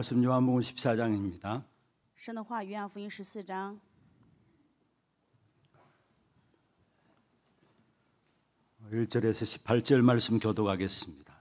말씀 요한복음 14장입니다. 圣的话，约翰福音十四章。 1절에서 18절 말씀 교독하겠습니다.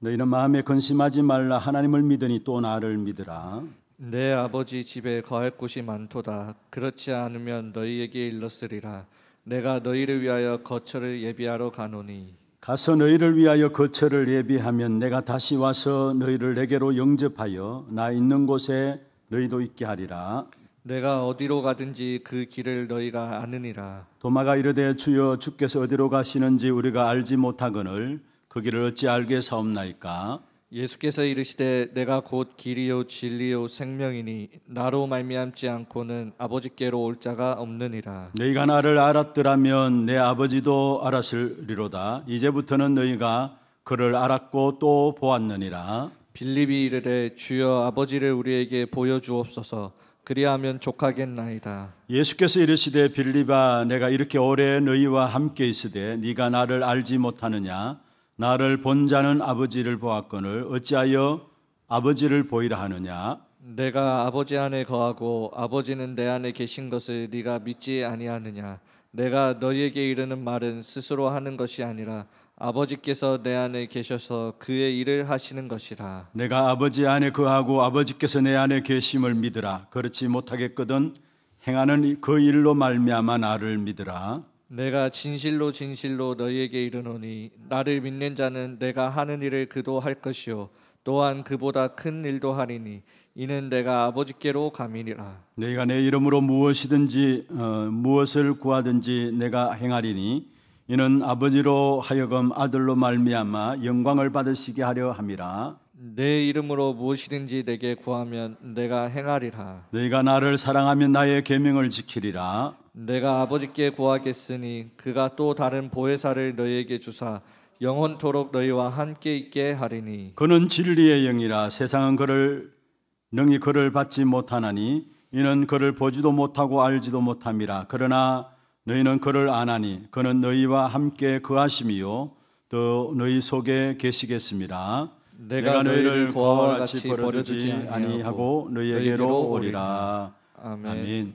너희는 마음에 근심하지 말라 하나님을 믿으니 또 나를 믿으라. 내 아버지 집에 거할 곳이 많도다. 그렇지 않으면 너희에게 일렀으리라. 내가 너희를 위하여 거처를 예비하러 가노니 가서 너희를 위하여 거처를 예비하면 내가 다시 와서 너희를 내게로 영접하여 나 있는 곳에 너희도 있게 하리라. 내가 어디로 가든지 그 길을 너희가 아느니라. 도마가 이르되 주여 주께서 어디로 가시는지 우리가 알지 못하거늘 그 길을 어찌 알게 사옵나이까. 예수께서 이르시되 내가 곧 길이요 진리요 생명이니 나로 말미암지 않고는 아버지께로 올 자가 없느니라 너희가 나를 알았더라면 내 아버지도 알았으리로다 이제부터는 너희가 그를 알았고 또 보았느니라 빌립이 이르되 주여 아버지를 우리에게 보여주옵소서 그리하면 족하겠나이다 예수께서 이르시되 빌립아 내가 이렇게 오래 너희와 함께 있으되 네가 나를 알지 못하느냐 나를 본 자는 아버지를 보았거늘 어찌하여 아버지를 보이라 하느냐 내가 아버지 안에 거하고 아버지는 내 안에 계신 것을 네가 믿지 아니하느냐 내가 너희에게 이르는 말은 스스로 하는 것이 아니라 아버지께서 내 안에 계셔서 그의 일을 하시는 것이라 내가 아버지 안에 거하고 아버지께서 내 안에 계심을 믿으라 그렇지 못하겠거든 행하는 그 일로 말미암아 나를 믿으라 내가 진실로 진실로 너희에게 이르노니 나를 믿는 자는 내가 하는 일을 그도 할 것이요 또한 그보다 큰 일도 하리니 이는 내가 아버지께로 감이니라 너가내 이름으로 무엇이든지 어, 무엇을 구하든지 내가 행하리니 이는 아버지로 하여금 아들로 말미암아 영광을 받으시게 하려 함이라 내 이름으로 무엇이든지 내게 구하면 내가 행하리라 너희가 나를 사랑하면 나의 계명을 지키리라 내가 아버지께 구하겠으니 그가 또 다른 보혜사를 너희에게 주사 영원토록 너희와 함께 있게 하리니 그는 진리의 영이라 세상은 그를 능히 그를 받지 못하나니 이는 그를 보지도 못하고 알지도 못함이라 그러나 너희는 그를 아나니 그는 너희와 함께 그하심이요 또 너희 속에 계시겠습니다 내가, 내가 너희를 고아와 같이 버려두지 아니하고 너희에게로 오리라 아멘. 아멘.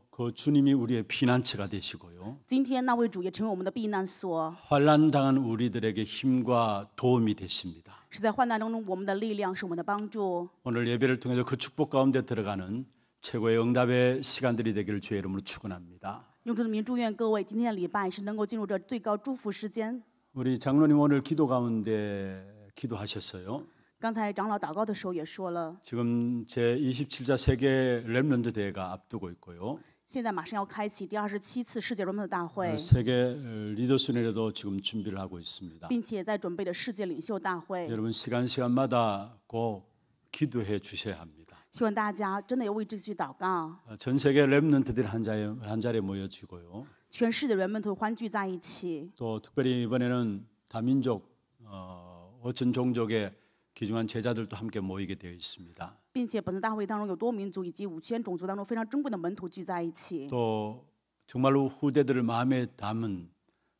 그 주님이 우리의 피난처가 되시고요. 환난 당한 우리들에게 힘과 도움이 되십니다. 오늘 예배를 통해서 그 축복 가운데 들어가는 최고의 응답의 시간들이 되기를 주의 이름으로 축원합니다. 우리 장로님 오늘 기도 가운데 기도하셨어요. 지금 제 27자 세계 렘넌트 대회가 앞두고 있고요. 现在马上要开启第二十七次世界轮盘大会， 세계 리더 순위도 지금 준비를 하고 있습니다. 并且在准备着世界领袖大会。 여러분 시간 시간마다 꼭 기도해 주셔야 합니다. 希望大家真的要为这去祷告。전 세계 렘넌트들한자리한자리 모여지고요. 全世界人们都欢聚在一起。또 특별히 이번에는 다민족 어, 어쩐 종족의 귀중한 제자들도 함께 모이게 되어 있습니다. 또 정말로 후대들을 마음에 담은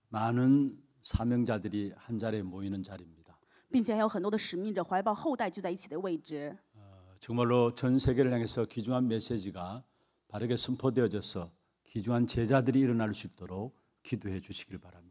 많은 사명자들이 한 자리에 모이는 자리입니다. 很多的使命者怀抱后代聚在一起的位置 정말로 전 세계를 향해서 귀중한 메시지가 바르게 선포되어져서 귀중한 제자들이 일어날 수 있도록 기도해 주시길 바랍니다.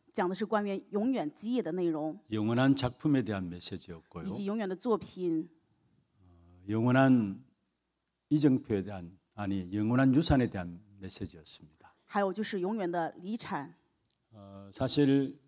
讲的是关于永远基业的内容， 영원한 작품에 대한 메시지였고요. 以及永远的作品， 영원한 이정표에 대한 아니 영원한 유산에 대한 메시지였습니다. 还有就是永远的遗产。 사실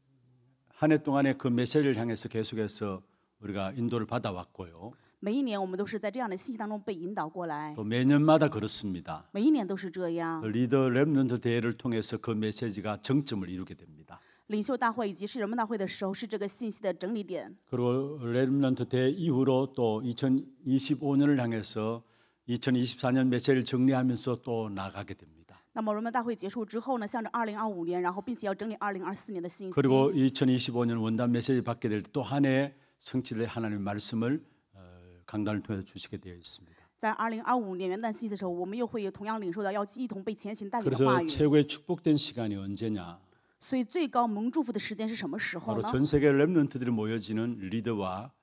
한 해 동안에 그 메시지를 향해서 계속해서 우리가 인도를 받아왔고요. 每一年我们都是在这样的信息当中被引导过来，또 매년마다 그렇습니다. 每一年都是这样。리더 랩런트 대회를 통해서 그 메시지가 정점을 이루게 됩니다. 领袖大会以及是人们大会的时候是这个信息的整理点그리고레몬트대 이후로 또 2025년을 향해서 2024년 메시를 정리하면서 또 나가게 됩니다. 那么人们大会结束之后呢，向着2025年，然后并且要整理2024年的信息。그리고2025년 원단 메시지 받게 될 또 한 해 성취될 하나님 말씀을 어, 강단을 통해 주시게 되어 있습니다. 在二零二五年元旦信息的时候，我们又会同样领受到要一同被前行带领的话语。 그래서 최고의 축복된 시간이 언제냐? 所以最高蒙祝福的时间是什么时候 바로 呢？전 세계 렘넌트들이 모여지는 리더와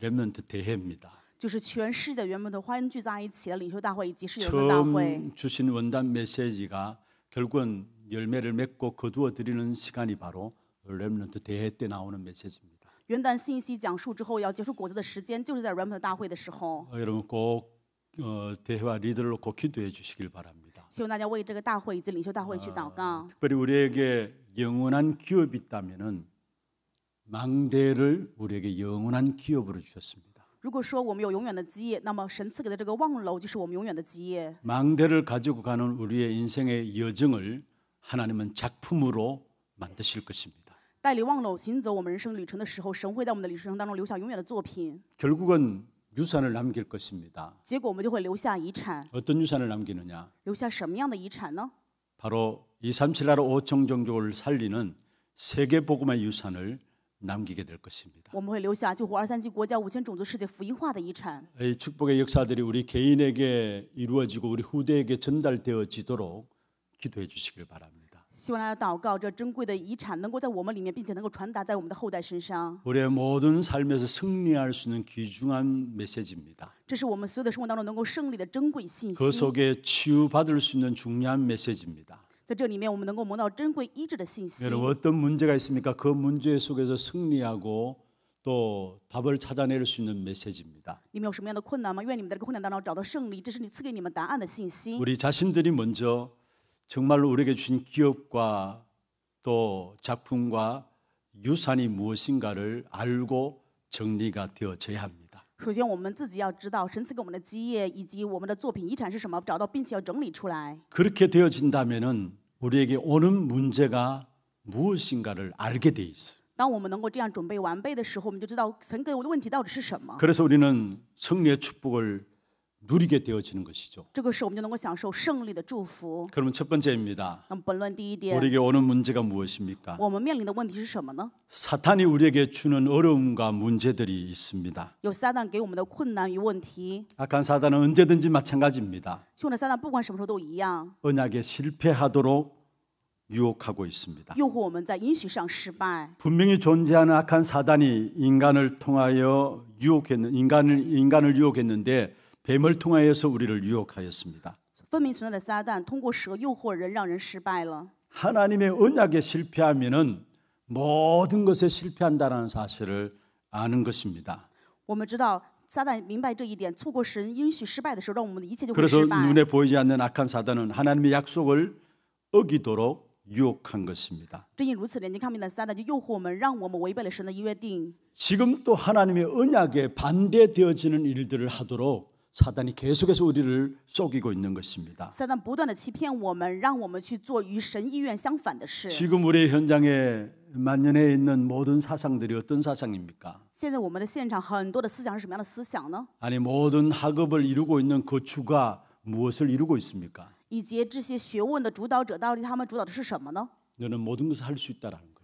렘넌트 대회입니다. 就是全世界的原本的欢聚在一起的领袖大会以及世界人大会。 처음 주신 원단 메시지가 결국은 열매를 맺고 거두어 드리는 시간이 바로 렘넌트 대회 때 나오는 메시지입니다. 元旦信息讲述之后要结束果子的时就是在 r a m 大会的时候。 여러분 꼭 어, 대회와 리더를 놓고 기도해 주시길 바랍니다. 希望大家为这个大会以及领袖大会去祷告。 특별히 우리에게 영원한 기업이 있다면은 망대를 우리에게 영원한 기업으로 주셨습니다. 如果说我们有永远的基业，那么神赐给的这个望楼就是我们永远的基业。 망대를 가지고 가는 우리의 인생의 여정을 하나님은 작품으로 만드실 것입니다. 带领望楼行走我们人生旅程的时候，神会在我们的旅程当中留下永远的作品。 결국은 유산을 남길 것입니다. 어떤 유산을 남기느냐? 바로 237나라 5천 종족을 살리는 세계 복음의 유산을 남기게 될 것입니다. 이 축복의 역사들이 우리 개인에게 이루어지고 우리 후대에게 전달되어지도록 기도해 주시길 바랍니다. 希望大家祷告，这珍贵的遗产能够在我们里面，并且能够传达在我们的后代身上。 우리의 모든 삶에서 승리할 수 있는 귀중한 메시지입니다. 这是我们所有的生活当中能够胜利的珍贵信그 息。 속에 치유받을 수 있는 중요한 메시지입니다. 在这里面，我们能够蒙到珍贵医治的信息。 여러분 어떤 문제가 있습니까? 그 문제 속에서 승리하고 또 답을 찾아낼 수 있는 메시지입니다. 你们有什么样的困难吗？愿你们在这个困难当中找到胜利，这是你赐给你们答案的信息。 우리 자신들이 먼저 정말로 우리에게 주신 기업과 또 작품과 유산이 무엇인가를 알고 정리가 되어져야 합니다. 首先，我们自己要知道神赐给我们的基业以及我们的作品遗产是什么，找到并且要整理出来。 그렇게 되어진다면은 우리에게 오는 문제가 무엇인가를 알게 돼 있어. 当我们能够这样准备完备的时候，我们就知道神给我的问题到底是什么。 그래서 우리는 승리의 축복을 누리게 되어지는 것이죠. 그러면 첫 번째입니다. 우리에게 오는 문제가 무엇입니까? 사탄이 우리에게 주는 어려움과 문제들이 있습니다. 악한 사단은 언제든지 마찬가지입니다. 언약에 실패하도록 유혹하고 있습니다. 분명히 존재하는 악한 사단이 인간을 통하여 유혹했는 인간을 인간을 유혹했는데 뱀을 통하여서 우리를 유혹하였습니다. 하나님의 언약에 실패하면은 모든 것에 실패한다는 사실을 아는 것입니다. 그래서 눈에 보이지 않는 악한 사단은 하나님의 약속을 어기도록 유혹한 것입니다. 지금 또 하나님의 언약에 반대되어지는 일들을 하도록 사단이 계속해서 우리를 속이고 있는 것입니다. 지금 우리 현장에 만연해 있는 모든 사상들이 어떤 사상입니까? 아니 모든 학업을 이루고 있는 그 주가 무엇을 이루고 있습니까? 너는 모든 것을 할 수 있다라는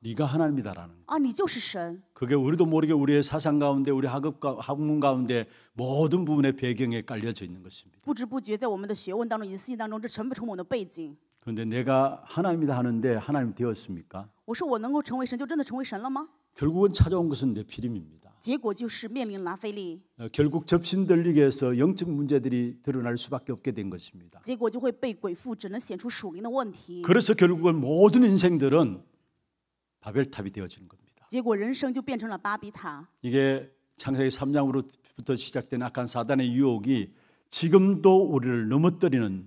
네가 하나님이다라는. 거. 예요 그게 우리도 모르게 우리의 사상 가운데 우리 학업 가- 학문 가운데 모든 부분의 배경에 깔려져 있는 것입니다. 그런데 내가 하나님이다 하는데 하나님 되었습니까? 결국은 찾아온 것은 내 필임입니다. 结果就是面临拉菲利。 결국 접신들리게해서 영적 문제들이 드러날 수밖에 없게 된 것입니다. 结果就会被鬼附，只能显出属灵的问题。 그래서 결국은 모든 인생들은 바벨탑이 되어지는 겁니다. 结果人生就变成了巴比塔。 이게 창세기 3장으로부터 시작된 악한 사단의 유혹이 지금도 우리를 넘어뜨리는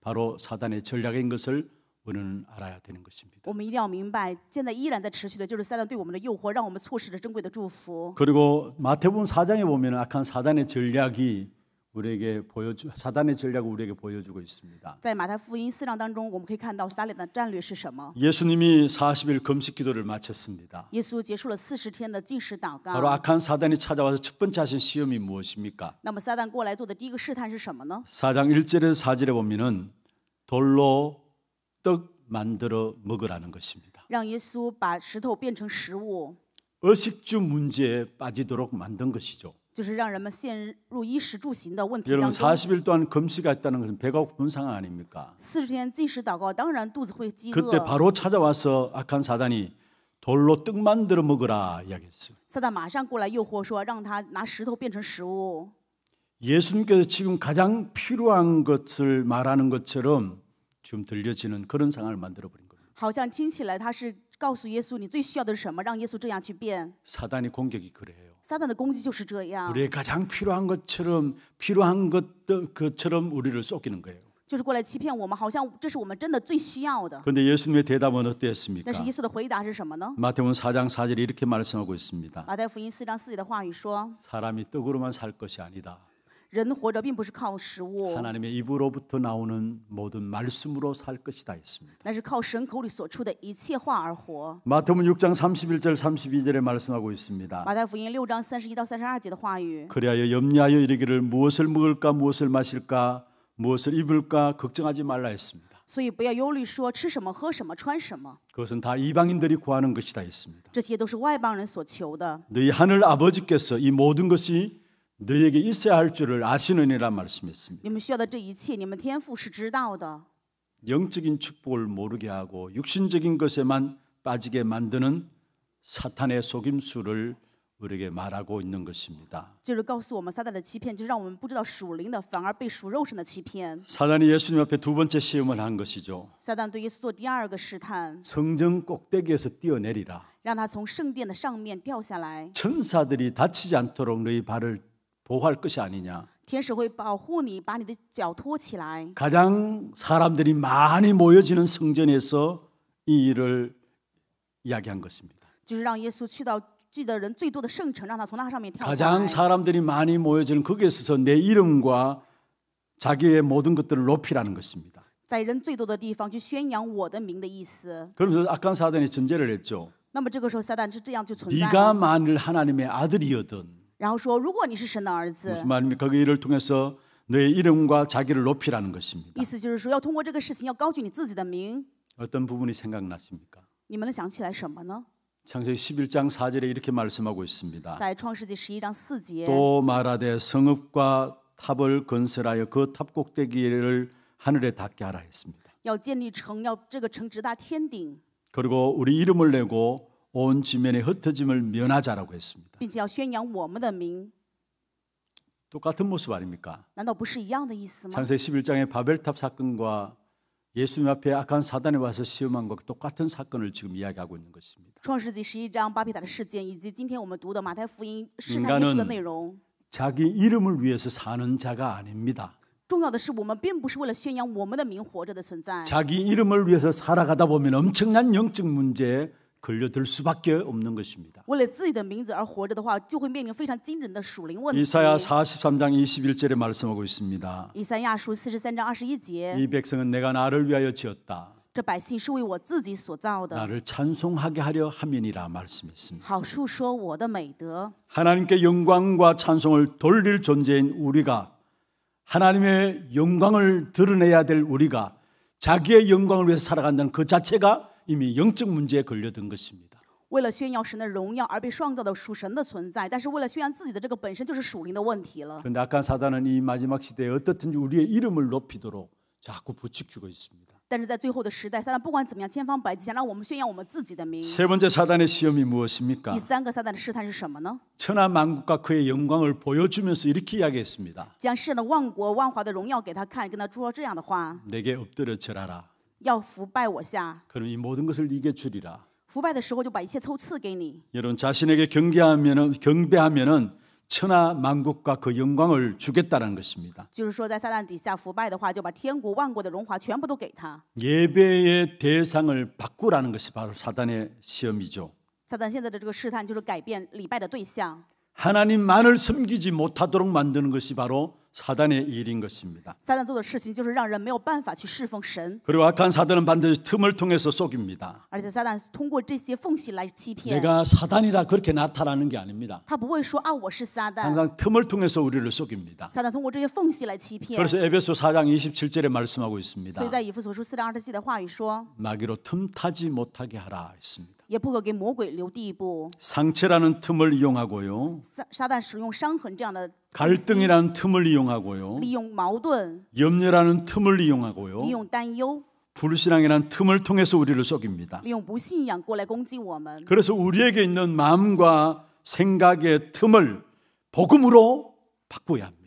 바로 사단의 전략인 것을 우리는 알아야 되는 것입니다. 我们一定要明白，现在依然在持续的就是撒旦对我们的诱惑，让我们错失了珍贵的祝福。 그리고 마태복음 4장에 보면 악한 사단의 전략이 우리에게 보여주 사단의 전략을 우리에게 보여주고 있습니다. 在马太福音四章当中，我们可以看到撒旦的战略是什么？ 예수님이 40일 금식 기도를 마쳤습니다. 耶稣结束了四十天的禁食祷告。 바로 악한 사단이 찾아와서 첫 번째 하신 시험이 무엇입니까? 那么撒旦过来做的第一个试探是什么呢？ 4장 1절에서 4절에 보면은 돌로 떡 만들어 먹으라는 것입니다. 让耶稣把石头变成食物， 의식주 문제에 빠지도록 만든 것이죠. 就是让人们陷入衣食住行的问题 여러분 40일 동안 금식이 다는 것은 배가 고픈 상황 아닙니까? 四十天禁食祷告，当然肚子会饥 그때 바로 찾아와서 악한 사단이 돌로 떡 만들어 먹으라 이야기했어요. 撒旦马上过来诱惑说，让他拿石头变成食物。예수님께서 지금 가장 필요한 것을 말하는 것처럼 지금 들려지는 그런 상황을 만들어 버린 겁니다. 好像听起来他是告诉耶稣你最需要的是什么，让耶稣这样去变。 사단의 공격이 그래요. 撒旦的攻击就是这样。 우리의 가장 필요한 것처럼 필요한 것 그처럼 우리를 쏟기는 거예요. 就是过来欺骗我们，好像这是我们真的最需要的。 그런데 예수님의 대답은 어땠습니까? 但是耶稣的回答是什么呢？ 마태복음 4장 4절 이렇게 말씀하고 있습니다. 马太福音四章四节的话语说 사람이 떡으로만 살 것이 아니다. 人活 하나님의 입으로부터 나오는 모든 말씀으로 살 것이다 했습니다. 마태복음 6장 31절 32절에 말씀하고 있습니다. 그리하여 염려하여 이르기를 무엇을 먹을까 무엇을 마실까 무엇을 입을까 걱정하지 말라 했습니다. 그것은 다 이방인들이 구하는 것이다 했습니다. 너희 하늘 아버지께서 이 모든 것이 너에게 있어야 할 줄을 아시느니라 말씀했습니다. 영적인 축복을 모르게 하고 육신적인 것에만 빠지게 만드는 사탄의 속임수를 우리에게 말하고 있는 것입니다. 사단이 예수님 앞에 두 번째 시험을 한 것이죠. 성전 꼭대기에서 뛰어내리라. 천사들이 다치지 않도록 너희 발을 보호할 것이 아니냐. 天使会保护你，把你的脚托起来。 가장 사람들이 많이 모여지는 성전에서 이 일을 이야기한 것입니다. 가장 사람들이 많이 모여지는 거기에서 내 이름과 자기의 모든 것들을 높이라는 것입니다. 그러면서 악한 사단이 전제를 했죠. 네가 만일 하나님의 아들이거든 무슨 말입니까? 그 일을 통해서 너의 이름과 자기를 높이라는 것입니다. 어떤 부분이 생각났습니까? 창세기 11장 4절에 이렇게 말씀하고 있습니다. 또 말하되 성읍과 탑을 건설하여 그 탑 꼭대기를 하늘에 닿게 하라 했습니다. 그리고 우리 이름을 내고 온 지면에 흩어짐을 면하자라고 했습니다. 똑같은 모습 아닙니까? 창세 11장의 바벨탑 사건과 예수님 앞에 악한 사단이 와서 시험한 것 똑같은 사건을 지금 이야기하고 있는 것입니다. 인간은 자기 이름을 위해서 사는 자가 아닙니다. 重要的是，我们并不是为了宣扬我们的名活着的存在。자기이름을위해서살아가다보면엄청난영적문제에 걸려들 수밖에 없는 것입니다. 이사야 43장 21절에 말씀하고 있습니다. 이 백성은 내가 나를 위하여 지었다. 나를 찬송하게 하려 함이니라 말씀했습니다. 하나님께 영광과 찬송을 돌릴 존재인 우리가 하나님의 영광을 드러내야 될 우리가 자기의 영광을 위해서 살아간다는 그 자체가 이미 영적 문제에 걸려든 것입니다. 为了炫耀神的荣耀而被创造的属神的存在，但是为了宣扬自己的这个本身就是属灵的问题了。 그런데 아까 사단은 이 마지막 시대에 어떻든지 우리의 이름을 높이도록 자꾸 부추기고 있습니다. 但是在最后的时代，撒旦不管怎么样千方百计想让我们宣扬我们自己的名。세 번째 사단의 시험이 무엇입니까? 第三个撒旦的试探是什么呢？ 천하 만국과 그의 영광을 보여주면서 이렇게 이야기했습니다. 将世人的万国万华的荣耀给他看，跟他说这样的话： 내게 엎드려 절하라. 要腐败我下。 그럼 이 모든 것을 이겨 주리라. 腐败的时候就把一切都赐给你。 여러분 자신에게 경계하면은 경배하면은 천하 만국과 그 영광을 주겠다는 것입니다. 就是说在撒旦底下腐败的话就把天国万国的荣华全部都给他 예배의 대상을 바꾸라는 것이 바로 사단의 시험이죠. 撒旦现在的这个试探就是改变礼拜的对象。 하나님만을 섬기지 못하도록 만드는 것이 바로 사단의 일인 것입니다. 그리고 악한 사단은 반드시 틈을 통해서 속입니다. 내가 사단이라 그렇게 나타나는 게 아닙니다. 항상 틈을 통해서 우리를 속입니다. 그래서 에베소 4장 27절에 말씀하고 있습니다. 마귀로 틈타지 못하게 하라 했습니다. 也不可魔鬼留地步 상처라는 틈을 이용하고요. 撒撒使用伤痕这样的 갈등이라는 틈을 이용하고요. 利用矛盾、 염려라는 틈을 이용하고요. 用担忧、 불신앙이라는 틈을 통해서 우리를 속입니다. 利用不信仰过来攻击我们。 그래서 우리에게 있는 마음과 생각의 틈을 복음으로 바꾸야 합니다.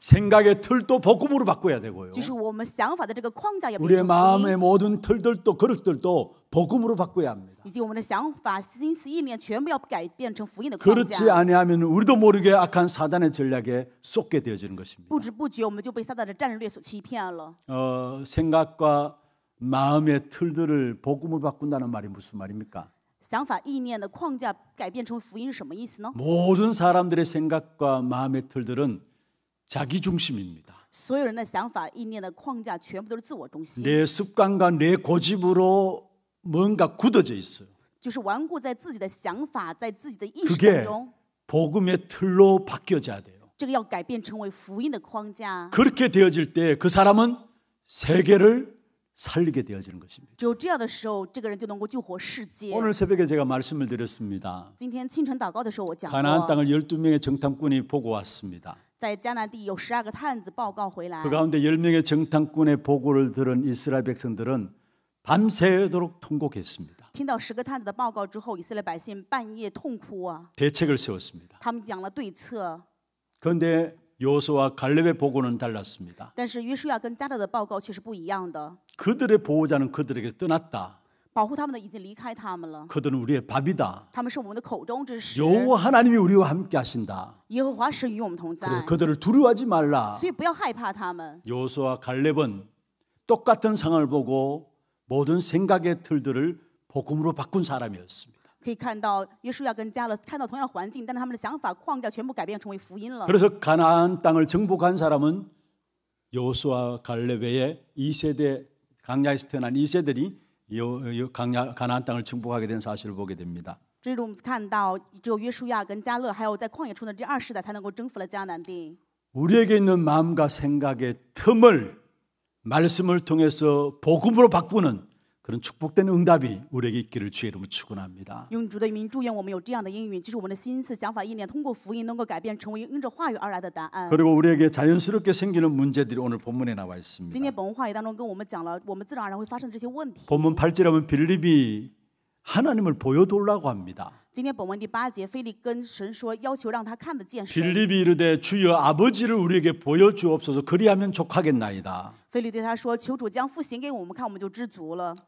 생각의 틀도 복음으로 바꿔야 되고요. 우리의 마음의 모든 틀들도 그릇들도 복음으로 바꿔야 합니다. 그렇지 架。 아니하면 우리도 모르게 악한 사단의 전략에 속게 되어지는 것입니다. 어, 생각과 마음의 틀들을 복음으로 바꾼다는 말이 무슨 말입니까? 모든 사람들의 생각과 마음의 틀들은 자기 중심입니다. 내 습관과 내 고집으로 뭔가 굳어져 있어요. 그게 복음의 틀로 바뀌어져야 돼요. 그렇게 되어질 때 그 사람은 세계를 살리게 되어지는 것입니다. 오늘 새벽에 제가 말씀을 드렸습니다. 가나안 땅을 12명의 정탐꾼이 보고 왔습니다. 그 가운데 10명의 정탐꾼의 보고를 들은 이스라엘 백성들은 밤새도록 통곡했습니다. 听到十个探子的报告之后，以色列百姓半夜痛哭啊。 대책을 세웠습니다. 他们讲了对策. 그런데 요수와 갈렙의 보고는 달랐습니다. 그들의 보호자는 그들에게 떠났다. 그들은 우리의 밥이다. 여호와 하나님이 우리와 함께 하신다. 그들을 두려워하지 말라. 요수와 갈렙은 똑같은 상황을 보고 모든 생각의 틀들을 복음으로 바꾼 사람이었습니다. 可以看到约书亚跟加勒看到同样的环境，但是他们的想法框架全部改变成为福音了。그래서가나안 땅을 정복한 사람은 여수아 갈렙의 2세대 강야에서 태어난 2세들이 요, 요 강야 가나안 땅을 정복하게 된 사실을 보게 됩니다. 这是我们看到只有约书亚跟加勒，还有在旷野中的这二世代才能够征服了迦南地。 우리에게 있는 마음과 생각의 틈을 말씀을 통해서 복음으로 바꾸는 그런 축복된 응답이 우리에게 있기를 주의 이름으로 축원합니다. 用主的名祝愿我们有这样的应允，就是我们的心思、想法、意念通过福音能够改变，成为因着话语而来的答案。 그리고 우리에게 자연스럽게 생기는 문제들이 오늘 본문에 나와 있습니다. 今天本文话语当中跟我们讲了，我们自然而然会发生这些问题。 본문 8절에 면 빌립이 하나님을 보여달라고 합니다. 今天本文第八节菲利跟神说 빌립이 이르되 주여 아버지를 우리에게 보여주옵소서 그리하면 족하겠나이다.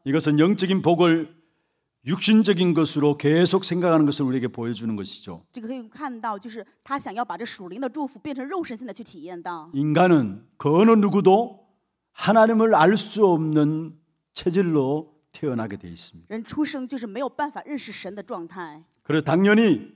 이것은 영적인 복을 육신적인 것으로 계속 생각하는 것을 우리에게 보여주는 것이죠. 인간은 그 어느 누구도 하나님을 알 수 없는 체질로 태어나게 되어 있습니다. 그래서 당연히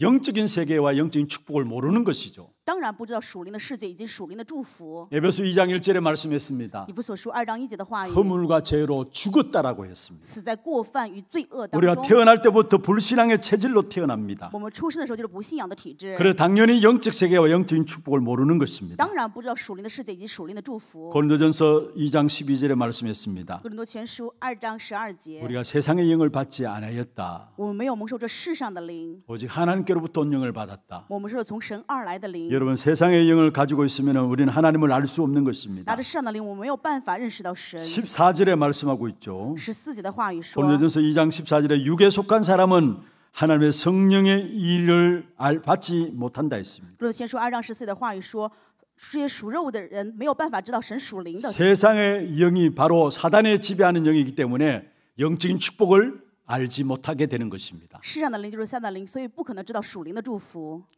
영적인 세계와 영적인 축복을 모르는 것이죠. 当然不知道属灵的世界以及属灵的祝福。예배소 2장 1절에 말씀했습니다. 이부소서 2장 1절의 话语. 허물과 죄로 죽었다라고 했습니다. 死在过犯与罪恶当中. 우리가 태어날 때부터 불신앙의 체질로 태어납니다. 我们出生的时候就是不信仰的体质. 그래 당연히 영적 세계와 영적인 축복을 모르는 것입니다. 当然不知道属灵的世界以及属灵的祝福. 고린도전서 2장 12절에 말씀했습니다. 고린도전서 2장 12절. 우리가 세상의 영을 받지 않았다. 我们没有蒙受这世上的灵. 오직 하나님께로부터 온 영을 받았다. 我们是从神而来的灵. 여러분 세상의 영을 가지고 있으면 우리는 하나님을 알 수 없는 것입니다. 14절에 말씀하고 있죠. 고린도전서 2장 14절에 육에 속한 사람은 하나님의 성령의 일을 알, 받지 못한다 했습니다. 세상의 영이 바로 사단의 지배하는 영이기 때문에 영적인 축복을 알지 못하게 되는 것입니다.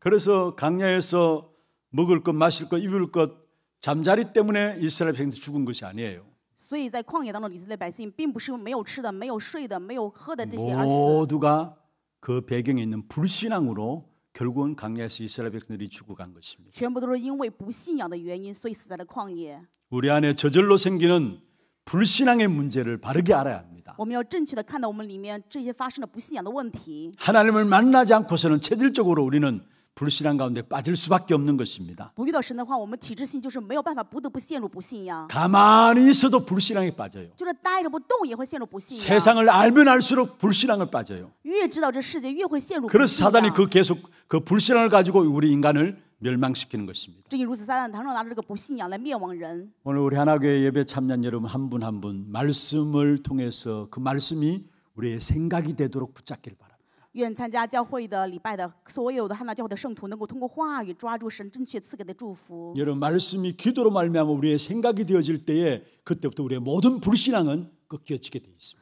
그래서 강야에서 먹을 것, 마실 것, 입을 것, 잠자리 때문에 이스라엘 백성이 죽은 것이 아니에요. 모두가 그 배경에 있는 불신앙으로 결국은 강야에서 이스라엘 백성들이 죽어간 것입니다. 우리 안에 저절로 생기는 불신앙의 문제를 바르게 알아야 합니다. 하나님을 만나지 않고서는 체질적으로 우리는 불신앙 가운데 빠질 수밖에 없는 것입니다. 가만히 있어도 불신앙에 빠져요. 세상을 알면 알수록 불신앙을 빠져요. 그래서 사단이 그 계속 그 불신앙을 가지고 우리 인간을 멸망시키는 것입니다. 오늘 우리 하나교회 예배 참여한 여러분 한 분 한 분 말씀을 통해서 그 말씀이 우리의 생각이 되도록 붙잡기를 바랍니다. 愿参加教会的礼拜的所有的汉娜教会的圣徒能够通过话语抓住神正确赐给的祝福。여러분 말씀이 기도로 말미암아 우리의 생각이 되어질 때에 그때부터 우리의 모든 불신앙은 꺾여지게 돼 있습니다.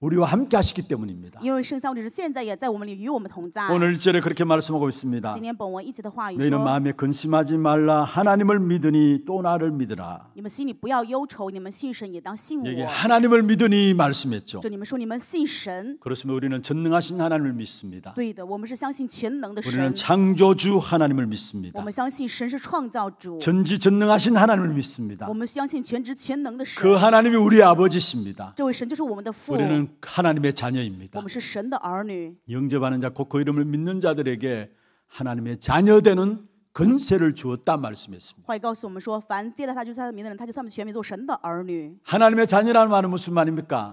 우리와 함께 하시기 때문입니다. 오늘 절에 그렇게 말씀하고 있습니다. 너희는 마음에 근심하지 말라 하나님을 믿으니 또 나를 믿으라. 여기 하나님을 믿으니 말씀했죠. 그렇습니다. 우리는 전능하신 하나님을 믿습니다. 우리는 창조주 하나님을 믿습니다. 전지전능하신 하나님을 믿습니다. 그 하나님이 우리 아버지십니다. 우리는 하나님의 자녀입니다. 영접하는 자, 곧그 이름을 믿는 자들에게 하나님의 자녀되는 근세를 주었단 말씀했습니다. 하나님의 자녀라는 말은 무슨 말입니까?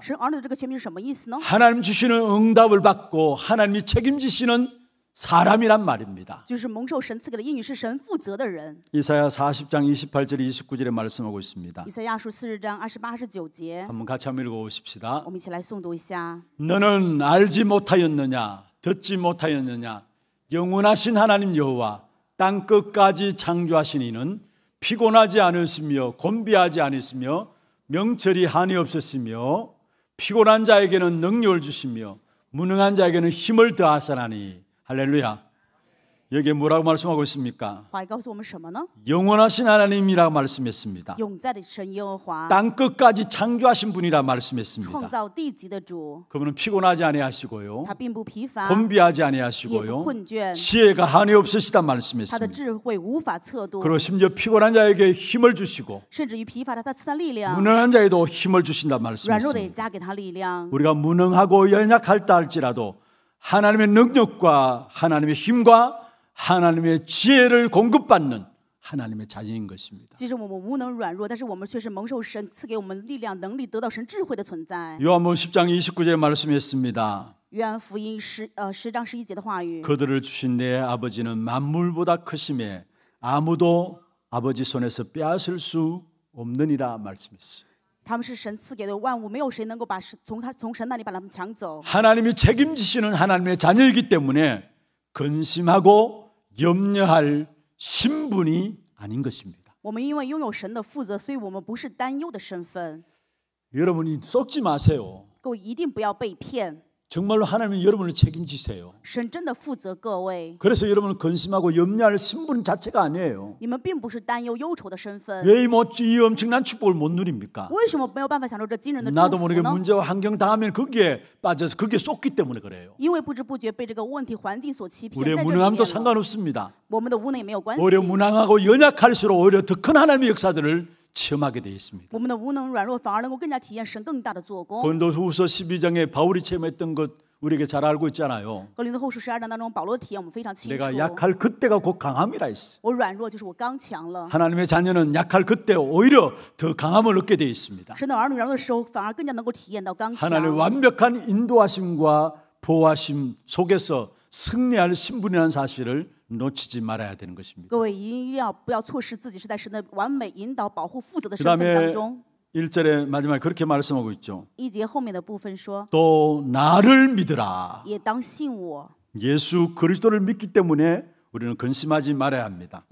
하나님 주시는 응답을 받고 하나님이 책임지시는 사람이란 말입니다. 이사야 40장 28절 29절에 말씀하고 있습니다. 한번 같이 한번 읽어 보십시다. 너는 알지 못하였느냐 듣지 못하였느냐 영원하신 하나님 여호와 땅 끝까지 창조하신 이는 피곤하지 않으시며 곤비하지 않으시며 명철이 한이 없었으며 피곤한 자에게는 능력을 주시며 무능한 자에게는 힘을 더하사나니 할렐루야. 여기에 뭐라고 말씀하고 있습니까? 영원하신 하나님이라고 말씀했습니다. 땅 끝까지 창조하신 분이라 말씀했습니다. 그분은 피곤하지 아니하시고요. 분비하지 아니하시고요. 지혜가 한이 없으시다 말씀했습니다. 그리고 심지어 피곤한 자에게 힘을 주시고 무능한 자에도 힘을 주신다 말씀했습니다. 우리가 무능하고 연약할 때 할지라도 하나님의 능력과 하나님의 힘과 하나님의 지혜를 공급받는 하나님의 자녀인 것입니다. 요한복음 10장 29절 말씀했습니다. 그들을 주신 내 아버지는 만물보다 크심에 아무도 아버지 손에서 빼앗을 수 없느니라 말씀했어요. 他们是神赐给的万物，没有谁能够把神从他从神那里把他们抢走。하나님이책임지시는하나님의자녀이기때문에근심하고염려할신분이아닌것입니다我们因为拥有神的负责，所以我们不是担忧的身份。여러분이속지마세요。各位一定不要被骗。 정말로 하나님은 여러분을 책임지세요. 그래서 여러분은 근심하고 염려할 신분 자체가 아니에요. 왜 이 엄청난 축복을 못 누립니까? 나도 모르게 문제와 환경 닿으면 거기에 빠져서 거기에 쏟기 때문에 그래요. 우리의 무능함도 상관없습니다. 오히려 무능하고 연약할수록 오히려 더 큰 하나님의 역사들을 체험하게 되어 있습니다. 고린도후서 12장에 바울이 체험했던 것 우리에게 잘 알고 있잖아요. 내가 약할 그때가 곧 강함이라 했어. 하나님의 자녀는 약할 그때 오히려 더 강함을 얻게 되어 있습니다. 하나님의 완벽한 인도하심과 보호하심 속에서 승리할 신분이라는 사실을 놓치지 말아야 되는 것입니다. 各位一定要不要错失自己是在神的完美引导、保护、负责的身份当中。 1절의 마지막에 그렇게 말씀하고 있죠. 또 나를 믿으라. 예수 그리스도를 믿기 때문에 우리는 근심하지 말아야 합니다.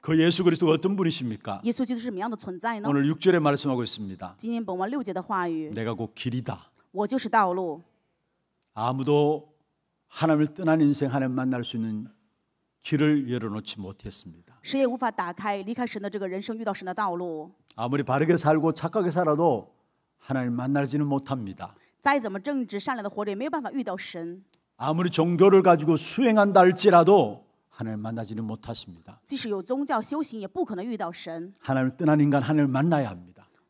그 예수 그리스도가 어떤 분이십니까? 오늘 6절에 말씀하고 있습니다. 내가 곧 길이다. 아무도 하나님을 떠난 인생 하나님 만날 수 있는 길을 열어놓지 못했습니다. 谁也无法打开离开神的这个人生遇到神的道路. 아무리 바르게 살고 착하게 살아도 하나님 만나지는 못합니다. 再怎么正直善良的活着也没有办法遇到神. 아무리 종교를 가지고 수행한다 할지라도 하나님 만나지는 못하십니다. 即使有宗教修行也不可能遇到神.하나님 떠난 인간 하나님 만나야 합니다.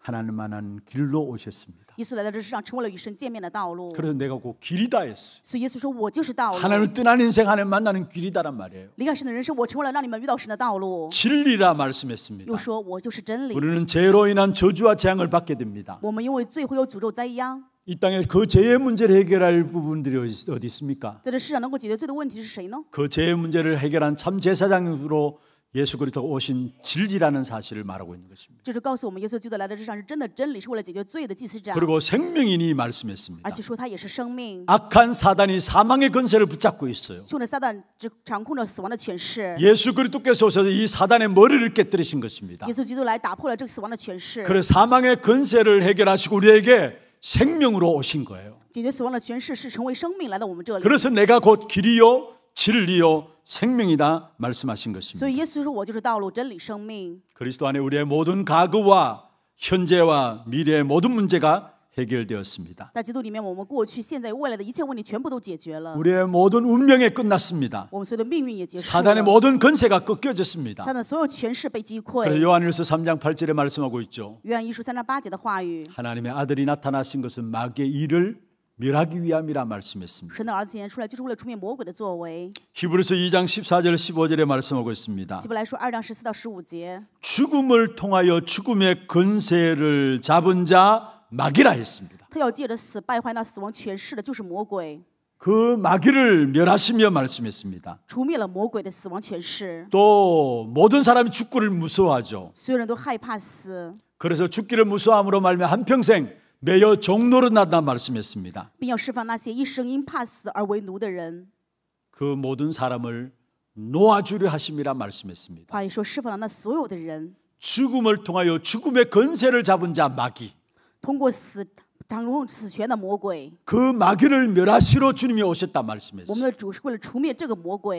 하나님만한 길로 오셨습니다. 그래서 내가 곧 길이다 했어. 하나님을 떠난 인생 하나님 만나는 길이다란 말이에요. 진리라 말씀했습니다. 우리는 죄로 인한 저주와 재앙을 받게 됩니다. 이 땅에 그 죄의 문제를 해결할 부분들이 어디 있습니까? 그 죄의 문제를 해결한 참 제사장으로 예수 그리스도가 오신 진리라는 사실을 말하고 있는 것입니다. 그리고 생명이니 말씀했습니다. 악한 사단이 사망의 근세를 붙잡고 있어요. 예수 그리스도께서 오셔서 이 사단의 머리를 깨뜨리신 것입니다. 그래 사망의 근세를 해결하시고 우리에게 생명으로 오신 거예요. 그래서 내가 곧 길이요 진리요 생명이다 말씀하신 것입니다. 그리스도 안에 우리의 모든 과거와 현재와 미래의 모든 문제가 해결되었습니다. 우리의 모든 운명이 끝났습니다. 사단의 모든 근세가 꺾여졌습니다. 그래서 요한일서 3장 8절에 말씀하고 있죠. 하나님의 아들이 나타나신 것은 마귀의 일을 멸하기 위함이라 말씀했습니다. 히브리서 2장 14절 15절에 말씀하고 있습니다. 죽음을 통하여 죽음의 근세를 잡은 자 마귀라 했습니다. 그 마귀를 멸하시며 말씀했습니다. 또 모든 사람이 죽기를 무서워하죠. 그래서 죽기를 무서함으로 말며 한평생 매여 종로로 나다 말씀했습니다. 그 모든 사람을 놓아주려 하심이라 말씀했습니다. 죽음을 통하여 죽음의 건세를 잡은 자 마귀. 그 마귀를 멸하시러 주님이 오셨다 말씀했습니다.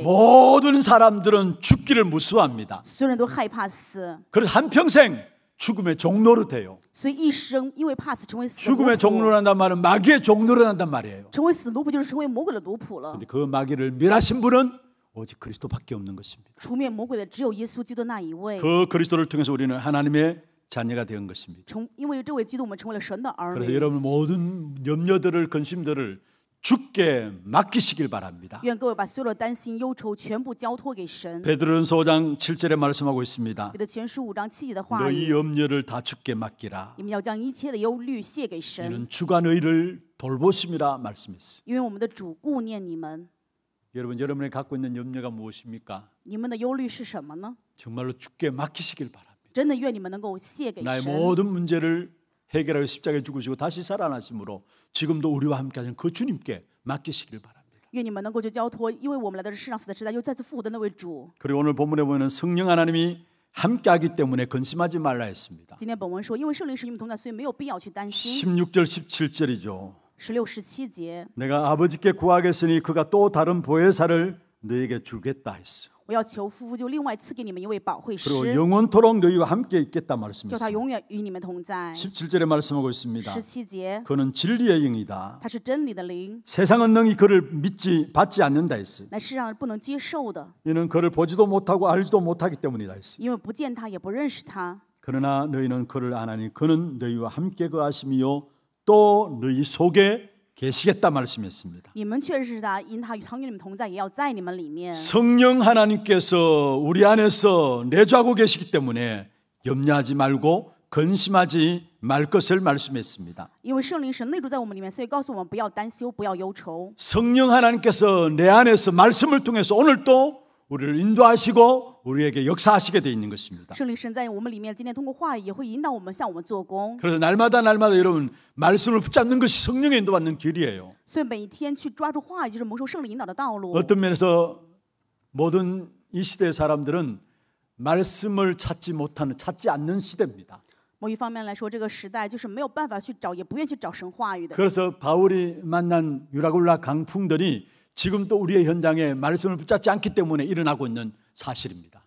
모든 사람들은 죽기를 무서워합니다. 그래서 한평생 죽음의 종로로 돼요. 죽음의 종로란단 말은 마귀의 종로로 한단 말이에요. 그런데 그 마귀를 멸하신 분은 오직 그리스도밖에 없는 것입니다. 그 그리스도를 통해서 우리는 하나님의 자녀가 된 것입니다. 그래서 여러분 모든 염려들을 근심들을 주께 맡기시길 바랍니다. 베드로전서 5장 7절에 말씀하고 있습니다. 너희 염려를 다 주께 맡기라. 이는 주가 너희를 돌보심이라 말씀했어. 여러분 여러분이 갖고 있는 염려가 무엇입니까? 정말로 주께 맡기시길 바랍니다. 나의 모든 문제를 해결하여 십자가에 죽으시고 다시 살아나심으로 지금도 우리와 함께하신 그 주님께 맡기시길 바랍니다. 그리고 오늘 본문에 보면 성령 하나님이 함께하기 때문에 근심하지 말라 했습니다. 16절 17절이죠. 내가 아버지께 구하겠으니 그가 또 다른 보혜사를 너에게 주겠다 했어. 그리고 영원토록 너희와 함께 있겠다 말씀했습니다. 17절에 말씀하고 있습니다. 그는 진리의 영이다. 세상은 능히 그를 믿지 받지 않는다 했어요. 이는 그를 보지도 못하고 알지도 못하기 때문이다 했어요. 그러나 너희는 그를 안하니 그는 너희와 함께 거하심이요 또 너희 속에 계시겠다 말씀했습니다. 성령 하나님께서 우리 안에서 내주하고 계시기 때문에 염려하지 말고 근심하지 말 것을 말씀했습니다. 성령 하나님께서 내 안에서 말씀을 통해서 오늘 또 우리를 인도하시고 우리에게 역사하시게 되어 있는 것입니다. 그래서 날마다 날마다 여러분 말씀을 붙잡는 것이 성령의 인도받는 길이에요. 어떤 면에서 모든 이시대 사람들은 말씀을 찾지 못하는 찾지 않는 시대입니다. 某一方面来说，这个时代就是没有办法去找，也不愿去找神话语的。그래서바울이만난유라굴라 강풍들이 지금도 우리의 현장에 말씀을 붙잡지 않기 때문에 일어나고 있는 사실입니다.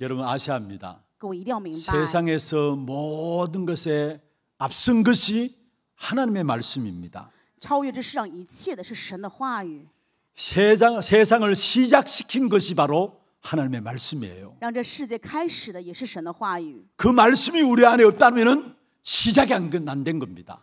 여러분 아시아입니다. 세상에서 모든 것에 앞선 것이 하나님의 말씀입니다. 세상 세상을 시작시킨 것이 바로 하나님의 말씀이에요. 그 말씀이 우리 안에 없다면 시작이 안 된 겁니다.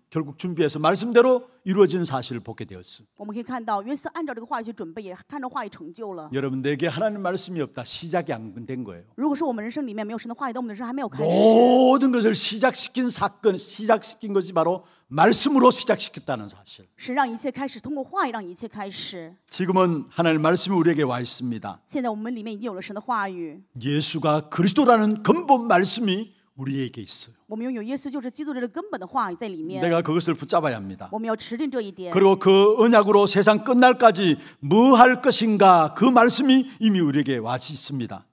결국 준비해서 말씀대로 이루어지는 사실을 보게 되었습니다. 여러분 내게 하나님 말씀이 없다 시작이 안 된 거예요. 모든 것을 시작시킨 사건, 시작시킨 것이 바로 말씀으로 시작시켰다는 사실. 지금은 하나님 말씀이 우리에게 와 있습니다. 예수가 그리스도라는 근본 말씀이 우리에게 있어요. 내가 그것을 붙잡아야 합니다. 그리고 그 언약으로 세상 끝날까지 뭐 할 것인가 그 말씀이 이미 우리에게 와 있습니다.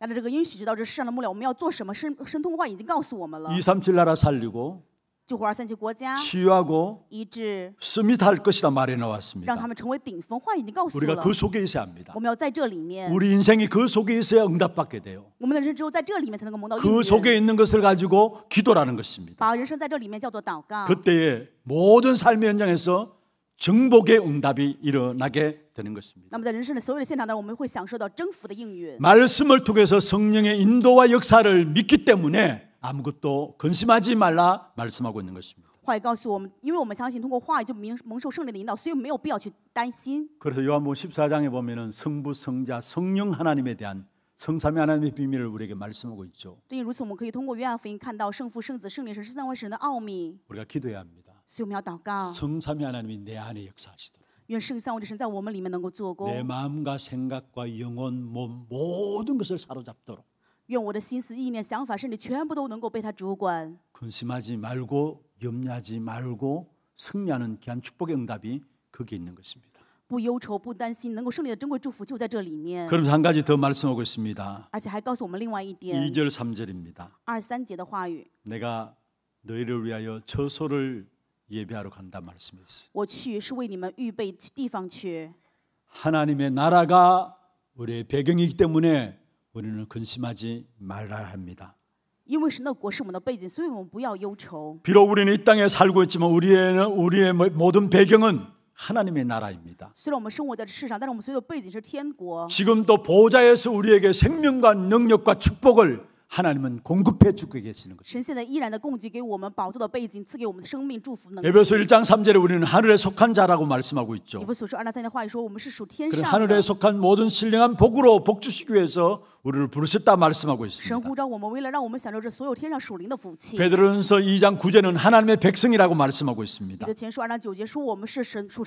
237 나라 살리고 치유하고 스밋할 것이다 말해 나왔습니다. 우리가 그 속에 있어야 합니다. 우리 인생이 그 속에 있어야 응답받게 돼요. 그 속에 있는 것을 가지고 기도라는 것입니다. 그때에 모든 삶의 현장에서 정복의 응답이 일어나게 되는 것입니다. 말씀을 통해서 성령의 인도와 역사를 믿기 때문에 아무것도 근심하지 말라 말씀하고 있는 것입니다. 그래서 요한복음 14장에 보면은 성부, 성자, 성령 하나님에 대한 성삼위 하나님의 비밀을 우리에게 말씀하고 있죠. 우리가 기도해야 합니다. 성삼위 하나님이 내 안에 역사하시도록. 내 마음과 생각과 영혼, 몸 모든 것을 사로잡도록. 愿我的心思、意念、想法，甚至全部都能够被他主管。 근심하지 말고 염려하지 말고 승리하는 귀한 축복의 응답이 거기에 있는 것입니다. 不忧愁、不担心，能够胜利的珍贵祝福就在这里面。 그럼 한 가지 더 말씀하고 있습니다. 而且还告诉我们另外一点， 2절 3절입니다. 二三节的话语： 내가 너희를 위하여 처소를 예비하러 간다 말씀이 어요我去是为你们预备地方去。 하나님의 나라가 우리의 배경이기 때문에 우리는 근심하지 말아야 합니다. 비록 우리는 이 땅에 살고 있지만 우리의 우리의 모든 배경은 하나님의 나라입니다. 지금도 보좌에서 우리에게 생명과 능력과 축복을 하나님은 공급해 주고 계시는 것입니다. 에베소 1장 3절에 우리는 하늘에 속한 자라고 말씀하고 있죠. 하늘에 속한 모든 신령한 복으로 복 주시기 위해서 우리를 부르셨다 말씀하고 있습니다. 베드로전서 2장 9절은 하나님의 백성이라고 말씀하고 있습니다.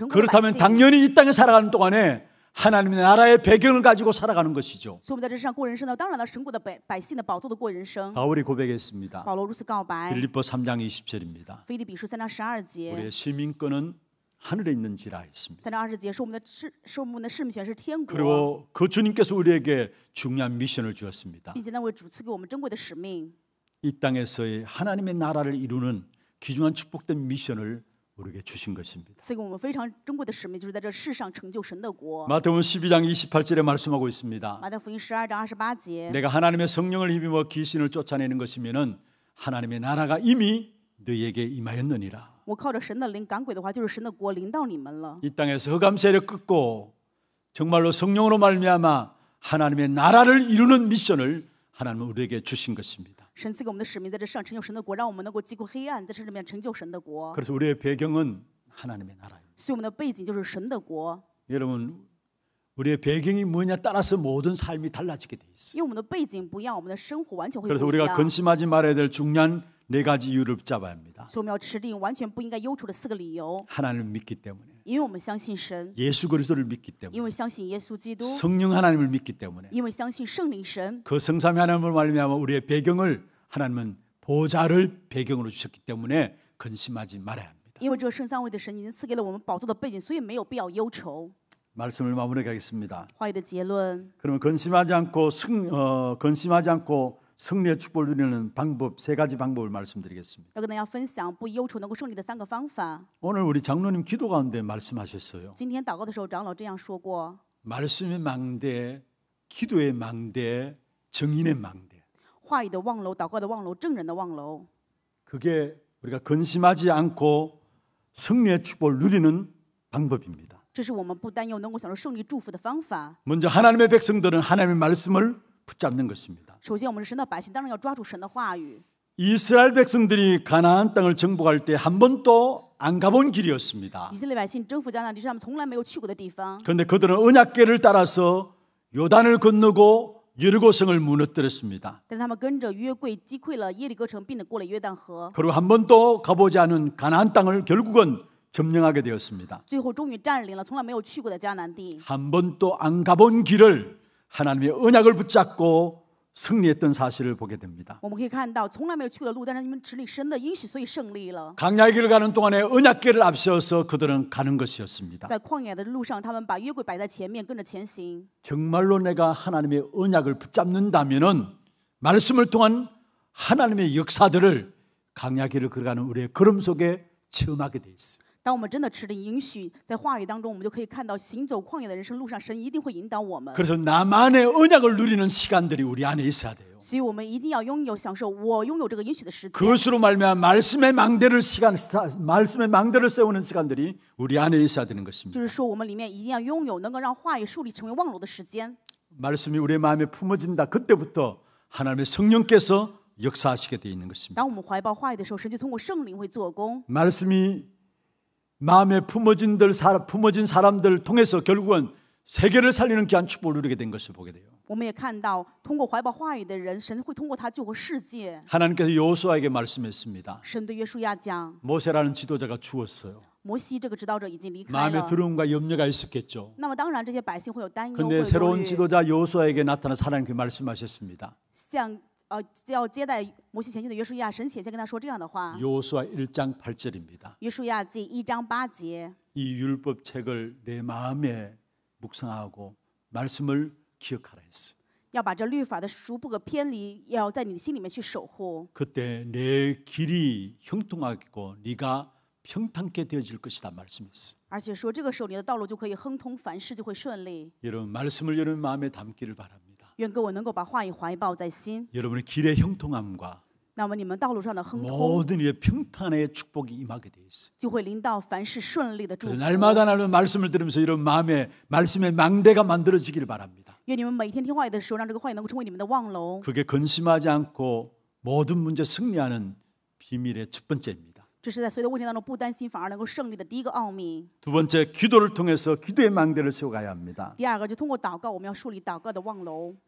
그렇다면 당연히 이 땅에 살아가는 동안에 하나님의 나라의 배경을 가지고 살아가는 것이죠. 바울이 고백했습니다. 빌립보 3장 20절입니다. 우리의 시민권은 하늘에 있는지라 했습니다. 그리고 그 주님께서 우리에게 중요한 미션을 주었습니다. 이 땅에서의 하나님의 나라를 이루는 귀중한 축복된 미션을 우리에게 주신 것입니다. 마태복음 12장 28절에 말씀하고 있습니다. 내가 하나님의 성령을 힘입어 귀신을 쫓아내는 것이면은 하나님의 나라가 이미 너희에게 임하였느니라. 이 땅에서 흑암 세력 끊고 정말로 성령으로 말미암아 하나님의 나라를 이루는 미션을 하나님은 우리에게 주신 것입니다. 神赐给我们的使命在这上成就神的国，让我们能够击溃黑暗，在这里面成就神的国。 그래서 우리의 배경은 하나님의 나라예요. 所以我们的背景就是神的国。 여러분 우리의 배경이 뭐냐 따라서 모든 삶이 달라지게 돼 있어요. 因为我们的背景不一样，我们的生活完全会 그래서 우리가 근심하지 말아야 될 중요한 네 가지 이유를 잡아야 합니다. 所以我们要吃定完全不应该忧愁的四个理由。하나님 믿기 때문에 예수 그리스도를 믿기 때문에 성령 하나님을 믿기 때문에 그 성삼위 하나님을 말미암아 우리의 배경을 하나님은 보좌를 배경으로 주셨기 때문에 근심하지 말아야 합니다. 말씀을 마무리하겠습니다. 그러면 근심하지 않고 승, 어, 근심하지 않고 승리의 축복을 누리는 방법 세 가지 방법을 말씀드리겠습니다. 오늘 우리 장로님 기도 가운데 말씀하셨어요. 말씀의 망대, 기도의 망대, 정인의 망대. 그게 우리가 근심하지 않고 승리의 축복을 누리는 방법입니다. 먼저 하나님의 백성들은 하나님의 말씀을 붙잡는 것입니다. 首先，我们是神的百姓，当然要抓住神的话语。 이스라엘 백성들이 가나안 땅을 정복할 때 한 번도 안 가본 길이었습니다. 以色列百姓征服迦南地是他们从来没有去过的地方， 그런데 그들은 언약궤를 따라서 요단을 건너고 여리고성을 무너뜨렸습니다. 但他们跟着约柜击溃了耶利哥城并且过了约旦河 그리고 한 번도 가보지 않은 가나안 땅을 결국은 점령하게 되었습니다. 最后终于占领了从来没有去过的迦南地。한 번도 안 가본 길을 하나님의 언약을 붙잡고 승리했던 사실을 보게 됩니다. 강야의 길을 가는 동안에 언약궤를 앞세워서 그들은 가는 것이었습니다. 정말로 내가 하나님의 언약을 붙잡는다면은 말씀을 통한 하나님의 역사들을 강야길을 걸어가는 우리의 걸음 속에 체험하게 돼 있어요. 当我们真的吃了允许在话语当中我们就可以看到行走旷野的人生路上神一定会引导我们 그래서 나만의 언약을 누리는 시간들이 우리 안에 있어야 돼요. 所以我们一定要拥有享受我拥有这个允许的时间 그것으로 말미암 말씀의 망대를 시간 말씀의 망대를 세우는 시간들이 우리 안에 있어야 되는 就 것입니다. 是说，我们里面一定要拥有能够让话语树立成为望楼的时间。 말씀이 우리 마음에 품어진다 그때부터 하나님의 성령께서 역사하시게 되어 있는 것입니다. 当我们怀抱话语的时候，神就通过圣灵会做工。 말씀이 마음에 품어진, 들, 품어진 사람들 통해서 결국은 세계를 살리는 귀한 축복을 누리게 된 것을 보게 돼요. 하나님께서 여호수아에게 말씀했습니다. 모세라는 지도자가 죽었어요. 마음에 두려움과 염려가 있었겠죠. 那么데 새로운 지도자 여호수아에게 나타나 하나님께 말씀하셨습니다. 呃要接待摩西前进的约书亚，神写下跟他说这样的话。 요수아 1장 8절 约书亚记一章八节，이 율법 책을 내 마음에 묵상하고 말씀을 기억하라 했어要把这律法的书不可偏离，要在你的心里面去守护。 그때 내 길이 형통하고 네가 평탄케 되어질 것이다 말씀했어而且说这个时候你的道路就可以亨通，凡事就会顺利。 여러분 말씀을 여러분 마음에 담기를 바랍니다. 愿各位能够把话语怀抱在心。 여러분의 길의 형통함과 모든 일의 평탄의 축복이 임하게 되어 있어요. 날마다 날마다 말씀을 들으면서 이런 마음에 말씀의 망대가 만들어지기를 바랍니다. 그게 근심하지 않고 모든 문제 승리하는 비밀의 첫 번째입니다. 두 번째 기도를 통해서 기도의 망대를 세워가야 합니다.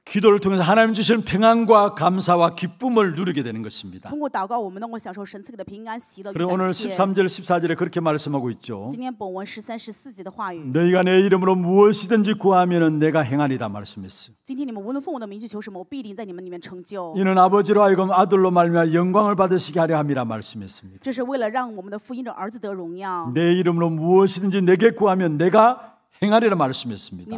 기도를 통해서 하나님 주시 평안과 감사와 기쁨을 누리게 되는 것입니다. 그리고 오늘 13절 14절에 그렇게 말씀하고 있죠. 너희가 내 이름으로 무엇이든지 구하면은 내가 행하리다 말씀했어요. 이는 아버지로 하여금 아들로 말미암아 영광을 받으시게 하려 함이라 말씀했습니다. 내 이름으로 무엇이든지 내게 구하면 내가 행하리라 말씀했습니다.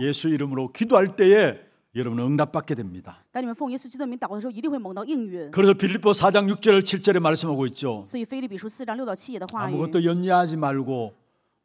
예수 이름으로 기도할 때에 여러분 응답받게 됩니다. 그래서 빌립보 4장 6절 7절에 말씀하고 있죠. 아무것도 염려하지 말고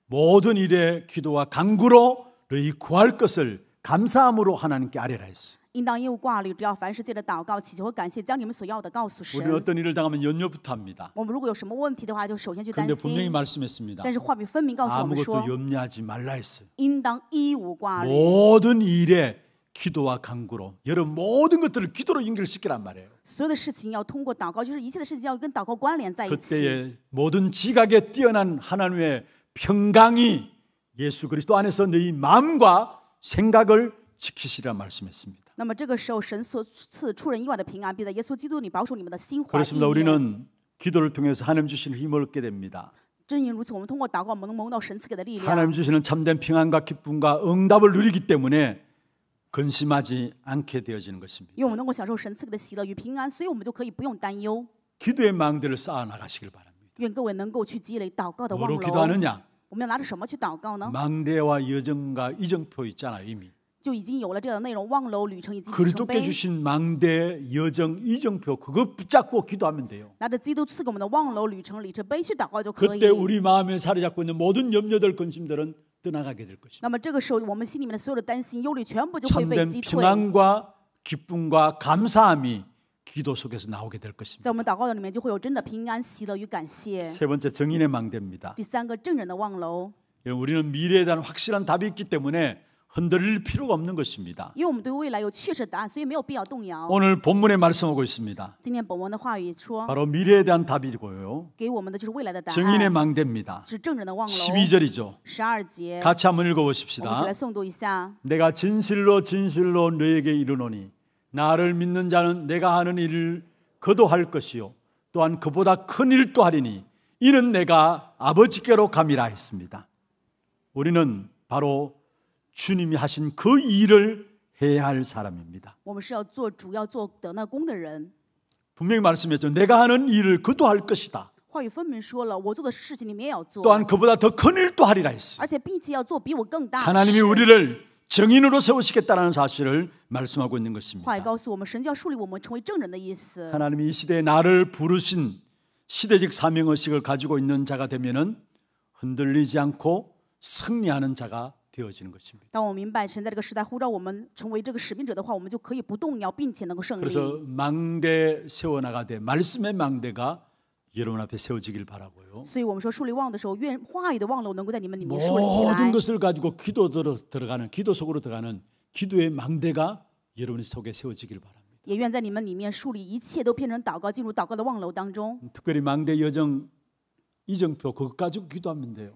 모든 일에 기도와 간구로 너희 구할 것을 감사함으로 하나님께 아뢰라 했어요. 应当业务挂虑，只要凡事借着祷告、祈求和感谢，将你们所要的告诉神。 우리는 어떤 일을 당하면 염려부터 합니다. 我们如果有什么问题的话，就首先去担 근데 心 분명히。 말씀했습니다. 但是画面分明告诉我们说 아무것도， 염려하지 말라 했어요. 应当一无挂虑， 모든 일에 기도와 간구로 여러분 모든 것들을 기도로 연결시키란 말이에요. 所有的事情要通过祷告，就是一切的事情要跟祷告关联在一起。 그때의 모든 지각에 뛰어난 하나님의 평강이 예수 그리스도 안에서 너희 마음과 생각을 지키시라 말씀했습니다. 那么这个时候，神所赐出人意外的平安，必在耶稣基督里保守你们的心怀意 그렇습니다. 念。 우리는 기도를 통해서 하나님 주시는 힘을 얻게 됩니다. 正因如此，我们通过祷告，我们能蒙到神赐给的力量。 하나님 주시는 참된 평안과 기쁨과 응답을 누리기 때문에 근심하지 않게 되어지는 것입니다. 因为我们能够享受神赐给的喜乐与平安，所以我们就可以不用担忧。 기도의 망대를 쌓아 나가시길 바랍니다. 愿各位能够去积累祷告的望 뭐로 楼。 기도하느냐? 我们要拿着什么去祷告呢？망대와 여정과 이정표 있잖아요, 이미. 그리스도께 주신 망대 여정 이정표 그거 붙잡고 기도하면 돼요. 拿着基督赐给我们的望楼旅程里程碑去祷告就可以。 그때 우리 마음에 사로잡고 있는 모든 염려들 근심들은 떠나가게 될 것입니다. 那么这个时候我们心里面的所有的担心忧虑 참된 평안과 기쁨과 감사함이 기도 속에서 나오게 될 것입니다. 세 번째 정인의 망대입니다. 第三个 우리는 미래에 대한 확실한 답이 있기 때문에 흔들릴 필요가 없는 것입니다. 오늘 본문에 말씀하고 있습니다. 바로 미래에 대한 답이고요. 증인의 망대입니다. 12절이죠. 같이 한번 읽어보십시다. 내가 진실로 진실로 너에게 이르노니 나를 믿는 자는 내가 하는 일을 그도 할 것이요 또한 그보다 큰 일도 하리니 이는 내가 아버지께로 감이라 했습니다. 우리는 바로 주님이 하신 그 일을 해야 할 사람입니다. 분명히 말씀했죠. 내가 하는 일을 그도 할 것이다. 또한 그보다 더 큰 일도 하리라 했어. 而 하나님이 우리를 정인으로 세우시겠다는 사실을 말씀하고 있는 것입니다. 하나님이 이 시대에 나를 부르신 시대적 사명 의식을 가지고 있는 자가 되면 흔들리지 않고 승리하는 자가 되어지는 것입니다. 当我明白神在这个时代呼召我们成为这个使命者的话我们就可以不动摇并且能够 그래서 망대 세워나가되 말씀의 망대가 여러분 앞에 세워지길 바라고요. 모든 것을 가지고 기도 들어가는 기도 속으로 들어가는 기도의 망대가 여러분 속에 세워지길 바랍니다. 특별히 망대 여정 이정표 그것 가지고 기도하면 돼요.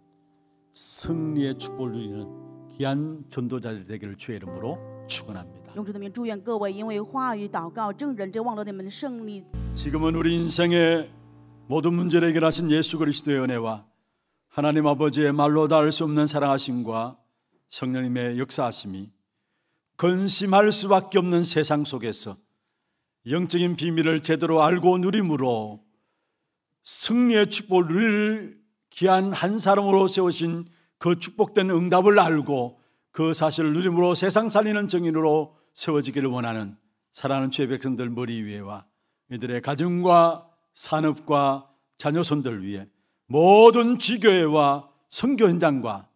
승리의 축복을 누리는 귀한 전도자들 되기를 주의 이름으로 축원합니다. 지금은 우리 인생의 모든 문제를 해결하신 예수 그리스도의 은혜와 하나님 아버지의 말로 닿을 수 없는 사랑하심과 성령님의 역사하심이 근심할 수밖에 없는 세상 속에서 영적인 비밀을 제대로 알고 누림으로 승리의 축복을 귀한 한 사람으로 세우신 그 축복된 응답을 알고 그 사실을 누림으로 세상 살리는 정인으로 세워지기를 원하는 사랑하는 죄 백성들 머리 위에와 이들의 가정과 산업과 자녀손들 위에 모든 지교회와 선교 현장과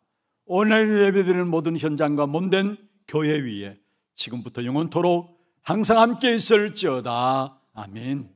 오늘 예배드리는 모든 현장과 몸된 교회 위에 지금부터 영원토록 항상 함께 있을지어다. 아멘.